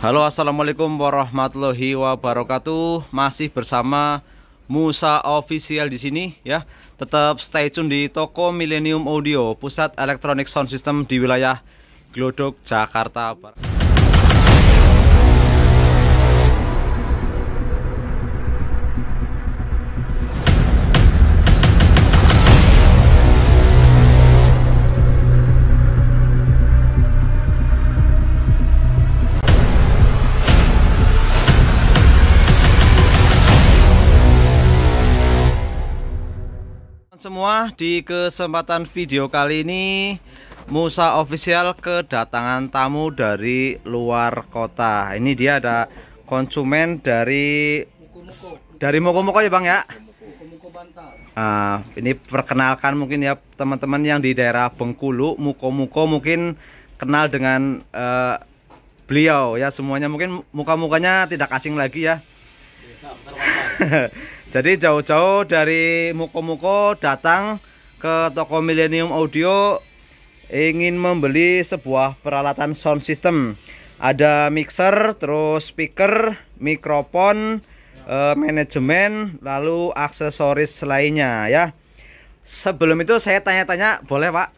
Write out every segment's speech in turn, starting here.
Halo assalamualaikum warahmatullahi wabarakatuh masih bersama Musa official di sini ya tetap stay tune di toko Millennium Audio pusat elektronik sound system di wilayah Glodok Jakarta Barat Nah, di kesempatan video kali ini Musa Official kedatangan tamu dari luar kota. Ini dia ada konsumen dari dari Moko-Moko ya Bang ya. Nah, ini perkenalkan mungkin ya teman-teman yang di daerah Bengkulu, Muko-Muko mungkin kenal dengan uh, beliau ya semuanya mungkin muka-mukanya tidak asing lagi ya. Jadi jauh-jauh dari Muko-Muko datang ke toko Millennium Audio ingin membeli sebuah peralatan sound system. Ada mixer, terus speaker, mikrofon, uh, manajemen, lalu aksesoris lainnya ya. Sebelum itu saya tanya-tanya, boleh Pak?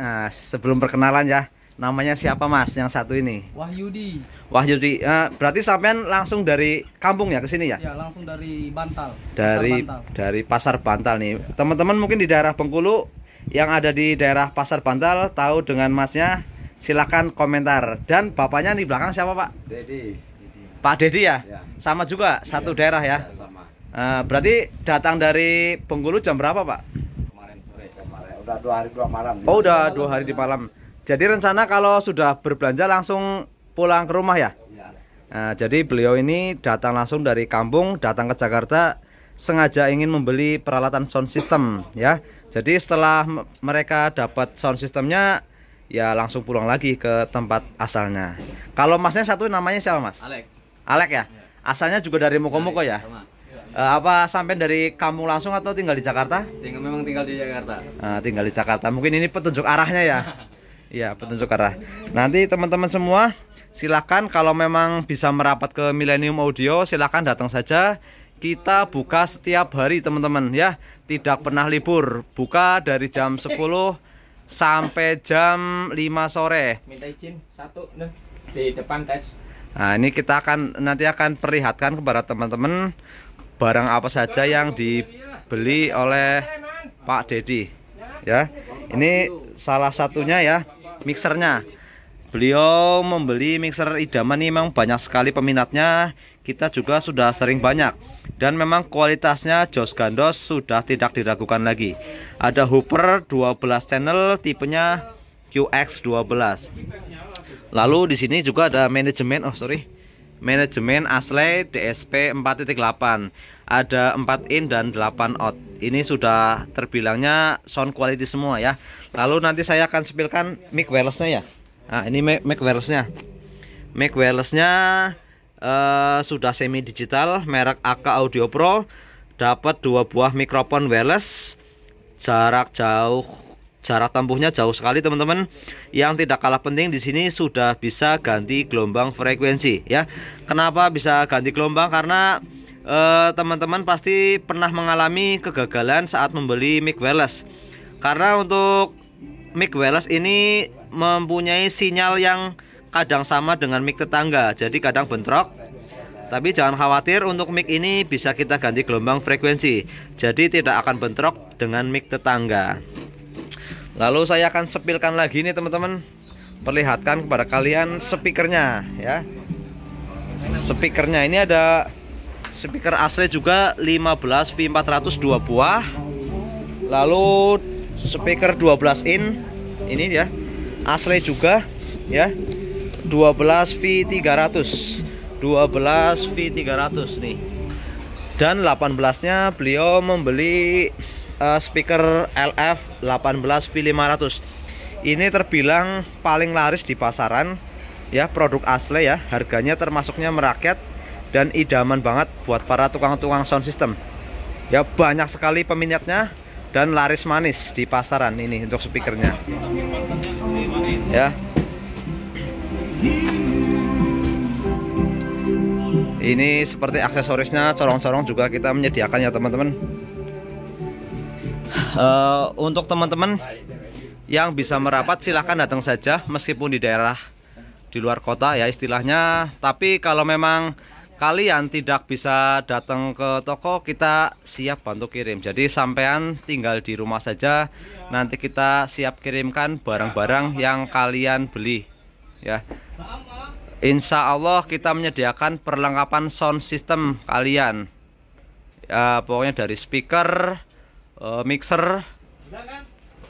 Nah, sebelum perkenalan ya. Namanya siapa Mas yang satu ini? Wahyudi. Wahyudi. Uh, berarti sampean langsung dari kampung ya ke sini ya? Ya, langsung dari Bantal. Dari Pasar Bantal. dari Pasar Bantal nih. Teman-teman mungkin di daerah Bengkulu yang ada di daerah Pasar Bantal tahu dengan Masnya silahkan komentar. Dan bapaknya di belakang siapa, Pak? Dedi. Pak Dedi ya? ya. Sama juga satu iya. daerah ya. ya sama. Uh, berarti datang dari Bengkulu jam berapa, Pak? Kemarin sore, kemarin. Udah dua hari dua malam. Oh, udah dua hari di malam. Jadi rencana kalau sudah berbelanja langsung pulang ke rumah ya? ya. Nah, jadi beliau ini datang langsung dari kampung, datang ke Jakarta sengaja ingin membeli peralatan sound system ya. Jadi setelah mereka dapat sound systemnya ya langsung pulang lagi ke tempat asalnya. Kalau masnya satu namanya siapa mas? Alek. Alek ya? Iya. Asalnya juga dari Mukomuko ya? Sama. Uh, apa sampai dari kampung langsung atau tinggal di Jakarta? Tinggal memang tinggal di Jakarta. Uh, tinggal di Jakarta. Mungkin ini petunjuk arahnya ya. Iya, petunjuk arah. Nanti teman-teman semua silakan kalau memang bisa merapat ke Millennium Audio silakan datang saja. Kita buka setiap hari teman-teman ya. Tidak pernah libur. Buka dari jam 10 sampai jam 5 sore. Minta izin satu nih di depan tes. Nah, ini kita akan nanti akan perlihatkan kepada teman-teman barang apa saja yang dibeli oleh Pak Dedi. Ya. Ini salah satunya ya mixernya beliau membeli mixer idaman ini memang banyak sekali peminatnya kita juga sudah sering banyak dan memang kualitasnya Jos Gandos sudah tidak diragukan lagi ada Hooper 12 channel tipenya QX12 lalu di sini juga ada manajemen oh sorry manajemen asli DSP 4.8 ada 4 in dan 8 out ini sudah terbilangnya sound quality semua ya lalu nanti saya akan sepilkan mic wirelessnya ya nah ini mic, wirelessnya mic wirelessnya uh, sudah semi digital merek AK Audio Pro dapat dua buah mikrofon wireless jarak jauh jarak tempuhnya jauh sekali teman-teman yang tidak kalah penting di sini sudah bisa ganti gelombang frekuensi ya kenapa bisa ganti gelombang karena Eh, teman-teman pasti pernah mengalami kegagalan saat membeli mic wireless karena untuk mic wireless ini mempunyai sinyal yang kadang sama dengan mic tetangga jadi kadang bentrok tapi jangan khawatir untuk mic ini bisa kita ganti gelombang frekuensi jadi tidak akan bentrok dengan mic tetangga lalu saya akan sepilkan lagi nih teman-teman perlihatkan kepada kalian speakernya ya speakernya ini ada speaker asli juga 15 V400 2 buah lalu speaker 12 in ini dia asli juga ya 12 V300 12 V300 nih dan 18 nya beliau membeli uh, speaker LF 18 V500 ini terbilang paling laris di pasaran ya produk asli ya harganya termasuknya merakyat dan idaman banget buat para tukang-tukang sound system ya banyak sekali peminatnya dan laris manis di pasaran ini untuk speakernya ya ini seperti aksesorisnya corong-corong juga kita menyediakan ya teman-teman uh, untuk teman-teman yang bisa merapat silahkan datang saja meskipun di daerah di luar kota ya istilahnya tapi kalau memang kalian tidak bisa datang ke toko kita siap bantu kirim jadi sampean tinggal di rumah saja nanti kita siap kirimkan barang-barang yang kalian beli ya Insya Allah kita menyediakan perlengkapan sound system kalian ya, pokoknya dari speaker eh, mixer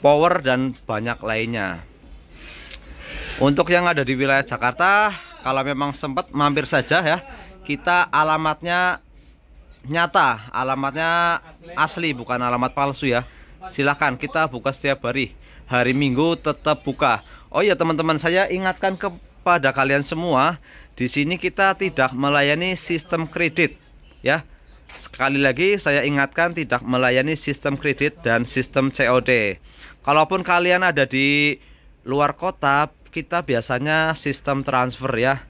power dan banyak lainnya untuk yang ada di wilayah Jakarta kalau memang sempat mampir saja ya kita alamatnya nyata alamatnya asli bukan alamat palsu ya silahkan kita buka setiap hari hari minggu tetap buka oh ya teman-teman saya ingatkan kepada kalian semua di sini kita tidak melayani sistem kredit ya Sekali lagi saya ingatkan tidak melayani sistem kredit dan sistem COD. Kalaupun kalian ada di luar kota, kita biasanya sistem transfer ya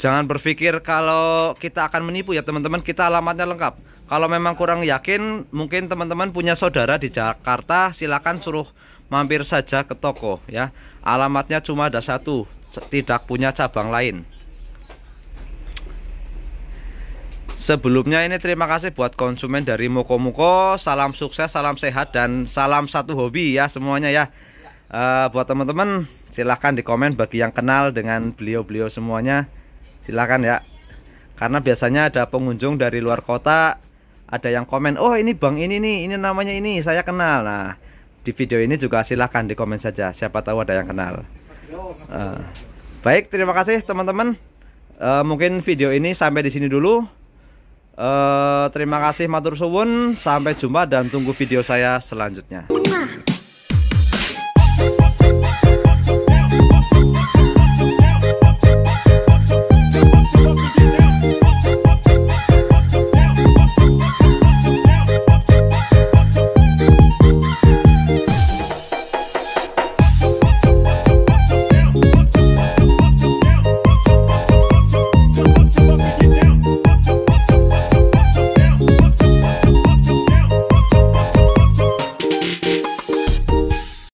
Jangan berpikir kalau kita akan menipu ya teman-teman kita alamatnya lengkap Kalau memang kurang yakin mungkin teman-teman punya saudara di Jakarta silahkan suruh mampir saja ke toko ya Alamatnya cuma ada satu tidak punya cabang lain Sebelumnya ini terima kasih buat konsumen dari Moko Moko Salam sukses, salam sehat dan salam satu hobi ya semuanya ya uh, Buat teman-teman silahkan di komen bagi yang kenal dengan beliau-beliau semuanya silahkan ya karena biasanya ada pengunjung dari luar kota ada yang komen oh ini bang ini nih ini namanya ini saya kenal nah di video ini juga silahkan di komen saja siapa tahu ada yang kenal uh, baik terima kasih teman-teman uh, mungkin video ini sampai di sini dulu uh, terima kasih matur suwun sampai jumpa dan tunggu video saya selanjutnya